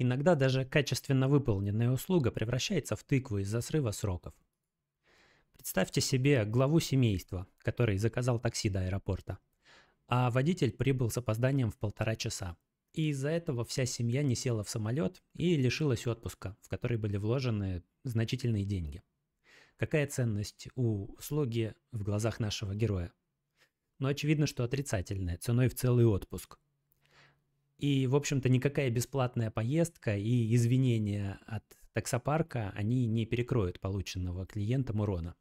Иногда даже качественно выполненная услуга превращается в тыкву из-за срыва сроков. Представьте себе главу семейства, который заказал такси до аэропорта, а водитель прибыл с опозданием в полтора часа. И из-за этого вся семья не села в самолет и лишилась отпуска, в который были вложены значительные деньги. Какая ценность у услуги в глазах нашего героя? Но ну, очевидно, что отрицательная, ценой в целый отпуск. И, в общем-то, никакая бесплатная поездка и извинения от таксопарка, они не перекроют полученного клиентом урона.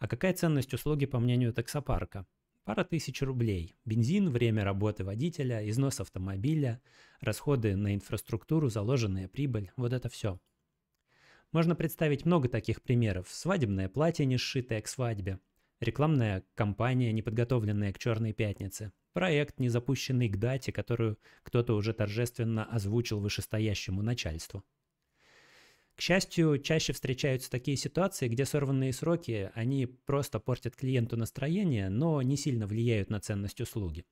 А какая ценность услуги, по мнению таксопарка? Пара тысяч рублей. Бензин, время работы водителя, износ автомобиля, расходы на инфраструктуру, заложенная прибыль. Вот это все. Можно представить много таких примеров. Свадебное платье, не сшитое к свадьбе, рекламная кампания, неподготовленная к «Черной пятнице», проект, не запущенный к дате, которую кто-то уже торжественно озвучил вышестоящему начальству. К счастью, чаще встречаются такие ситуации, где сорванные сроки, они просто портят клиенту настроение, но не сильно влияют на ценность услуги.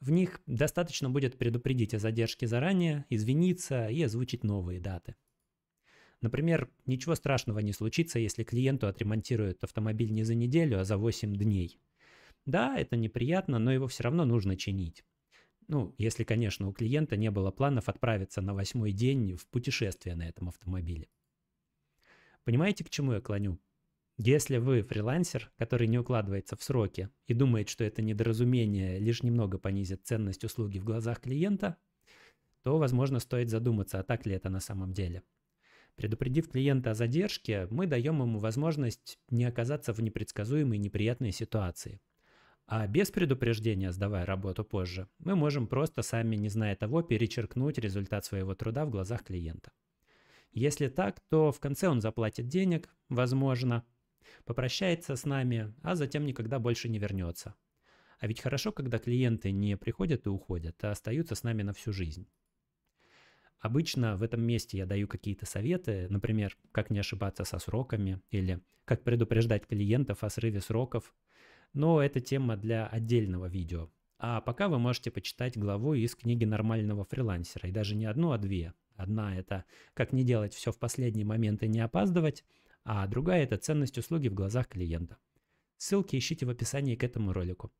В них достаточно будет предупредить о задержке заранее, извиниться и озвучить новые даты – Например, ничего страшного не случится, если клиенту отремонтируют автомобиль не за неделю, а за 8 дней. Да, это неприятно, но его все равно нужно чинить. Ну, если, конечно, у клиента не было планов отправиться на восьмой день в путешествие на этом автомобиле. Понимаете, к чему я клоню? Если вы фрилансер, который не укладывается в сроки и думает, что это недоразумение лишь немного понизит ценность услуги в глазах клиента, то, возможно, стоит задуматься, а так ли это на самом деле – Предупредив клиента о задержке, мы даем ему возможность не оказаться в непредсказуемой неприятной ситуации. А без предупреждения, сдавая работу позже, мы можем просто сами, не зная того, перечеркнуть результат своего труда в глазах клиента. Если так, то в конце он заплатит денег, возможно, попрощается с нами, а затем никогда больше не вернется. А ведь хорошо, когда клиенты не приходят и уходят, а остаются с нами на всю жизнь. Обычно в этом месте я даю какие-то советы, например, как не ошибаться со сроками или как предупреждать клиентов о срыве сроков, но это тема для отдельного видео. А пока вы можете почитать главу из книги нормального фрилансера, и даже не одну, а две. Одна — это «Как не делать все в последний момент и не опаздывать», а другая — это «Ценность услуги в глазах клиента». Ссылки ищите в описании к этому ролику.